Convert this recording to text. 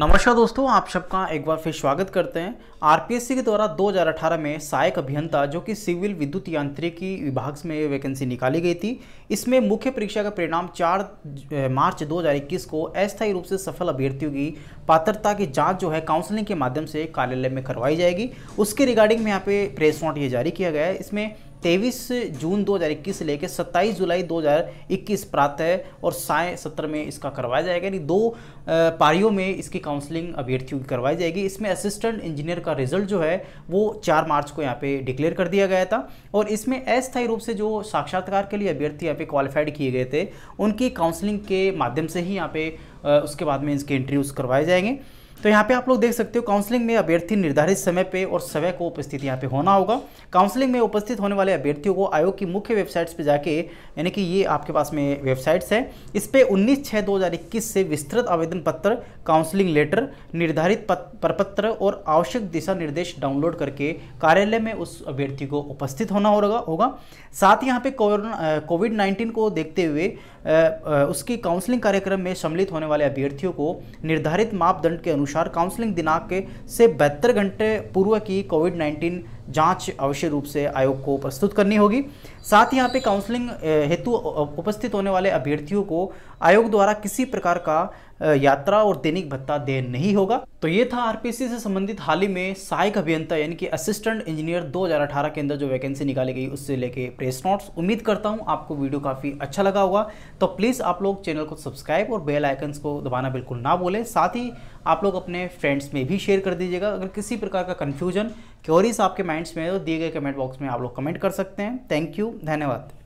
नमस्कार दोस्तों आप सबका एक बार फिर स्वागत करते हैं आरपीएससी के द्वारा 2018 में सहायक अभियंता जो कि सिविल विद्युत यांत्रिकी विभाग में वैकेंसी निकाली गई थी इसमें मुख्य परीक्षा का परिणाम 4 मार्च 2021 को अस्थायी रूप से सफल अभ्यर्थियों की पात्रता की जांच जो है काउंसलिंग के माध्यम से कार्यालय में करवाई जाएगी उसके रिगार्डिंग में यहाँ पे प्रेस नोट ये जारी किया गया है इसमें तेईस जून 2021 से लेकर 27 जुलाई 2021 प्रातः और साय सत्र में इसका करवाया जाएगा यानी दो पारियों में इसकी काउंसलिंग अभ्यर्थियों की करवाई जाएगी इसमें असिस्टेंट इंजीनियर का रिजल्ट जो है वो 4 मार्च को यहाँ पे डिक्लेयर कर दिया गया था और इसमें अस्थायी रूप से जो साक्षात्कार के लिए अभ्यर्थी यहाँ पे क्वालिफाइड किए गए थे उनकी काउंसलिंग के माध्यम से ही यहाँ पे उसके बाद में इसके इंटरव्यूज़ करवाए जाएंगे तो यहाँ पे आप लोग देख सकते हो काउंसलिंग में अभ्यर्थी निर्धारित समय पे और समय को उपस्थित यहाँ पे होना होगा काउंसलिंग में उपस्थित होने वाले अभ्यर्थियों को आयोग की मुख्य वेबसाइट्स पे जाके यानी कि ये आपके पास में वेबसाइट्स है इस पर उन्नीस छः दो से विस्तृत आवेदन पत्र काउंसलिंग लेटर निर्धारित प्रपत्र और आवश्यक दिशा निर्देश डाउनलोड करके कार्यालय में उस अभ्यर्थी को उपस्थित होना होगा होगा साथ ही यहाँ पे कोविड नाइन्टीन को देखते हुए उसकी काउंसलिंग कार्यक्रम में सम्मिलित होने वाले अभ्यर्थियों को निर्धारित मापदंड के अनुसार काउंसलिंग दिनांक से बहत्तर घंटे पूर्व की कोविड नाइन्टीन जांच अवश्य रूप से आयोग को प्रस्तुत करनी होगी साथ ही यहाँ पे काउंसलिंग हेतु उपस्थित होने वाले अभ्यर्थियों को आयोग द्वारा किसी प्रकार का यात्रा और दैनिक भत्ता देय नहीं होगा तो ये था आरपीसी से संबंधित हाल ही में सहायक अभियंता यानी कि असिस्टेंट इंजीनियर 2018 के अंदर जो वैकेंसी निकाली गई उससे लेके प्रेस नोट्स उम्मीद करता हूँ आपको वीडियो काफ़ी अच्छा लगा होगा तो प्लीज़ आप लोग चैनल को सब्सक्राइब और बेल आइकन्स को दबाना बिल्कुल ना बोले साथ ही आप लोग अपने फ्रेंड्स में भी शेयर कर दीजिएगा अगर किसी प्रकार का कन्फ्यूजन क्योरीज आपके माइंड्स में है तो दिए गए कमेंट बॉक्स में आप लोग कमेंट कर सकते हैं थैंक यू धन्यवाद